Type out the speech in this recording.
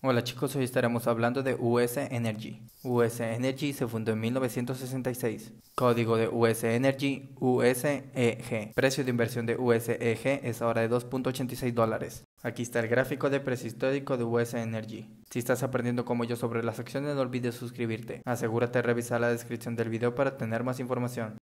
Hola chicos, hoy estaremos hablando de US Energy. US Energy se fundó en 1966. Código de US Energy USEG. Precio de inversión de USEG es ahora de 2.86 dólares. Aquí está el gráfico de precio histórico de US Energy. Si estás aprendiendo como yo sobre las acciones, no olvides suscribirte. Asegúrate de revisar la descripción del video para tener más información.